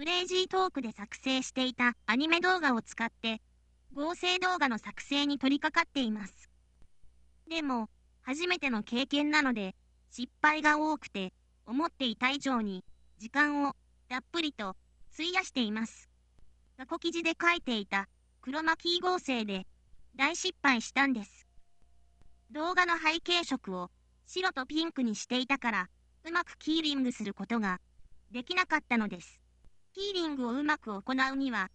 クレイジートークで作成していたアニメ動画を使って、合成動画の作成に取り掛かっています。でも、初めての経験なので、失敗が多くて、思っていた以上に、時間を、たっぷりと、費やしています。過去記事で書いていた、黒巻ー合成で、大失敗したんです。動画の背景色を、白とピンクにしていたから、うまくキーリングすることが、できなかったのです。ヒーリングをうまく行うには、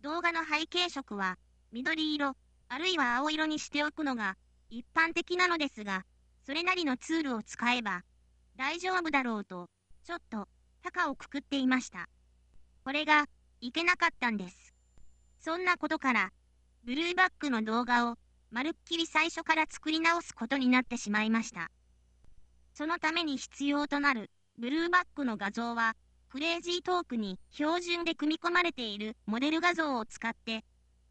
動画の背景色は緑色、あるいは青色にしておくのが一般的なのですが、それなりのツールを使えば大丈夫だろうと、ちょっと高をくくっていました。これがいけなかったんです。そんなことから、ブルーバックの動画をまるっきり最初から作り直すことになってしまいました。そのために必要となるブルーバックの画像は、クレイジートークに標準で組み込まれているモデル画像を使って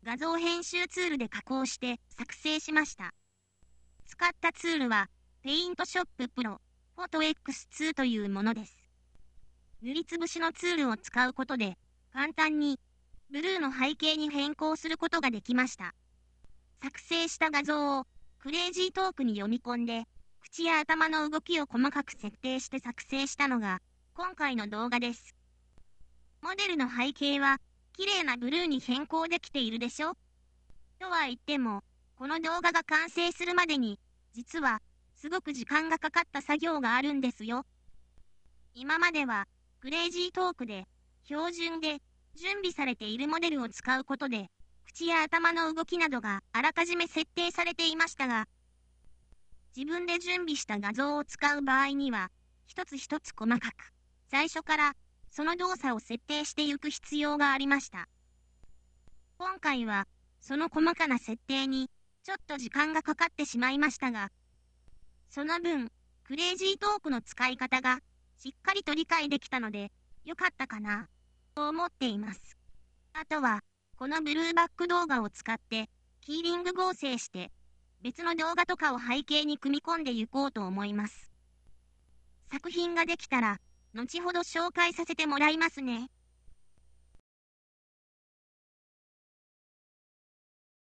画像編集ツールで加工して作成しました。使ったツールは PaintShop Pro PhotoX2 というものです。塗りつぶしのツールを使うことで簡単にブルーの背景に変更することができました。作成した画像をクレイジートークに読み込んで口や頭の動きを細かく設定して作成したのが今回の動画です。モデルの背景は、綺麗なブルーに変更できているでしょとは言っても、この動画が完成するまでに、実は、すごく時間がかかった作業があるんですよ。今までは、クレイジートークで、標準で、準備されているモデルを使うことで、口や頭の動きなどがあらかじめ設定されていましたが、自分で準備した画像を使う場合には、一つ一つ細かく、最初から、その動作を設定していく必要がありました。今回は、その細かな設定に、ちょっと時間がかかってしまいましたが、その分、クレイジートークの使い方が、しっかりと理解できたので、よかったかな、と思っています。あとは、このブルーバック動画を使って、キーリング合成して、別の動画とかを背景に組み込んでいこうと思います。作品ができたら、後ほど紹介させてもらいますね。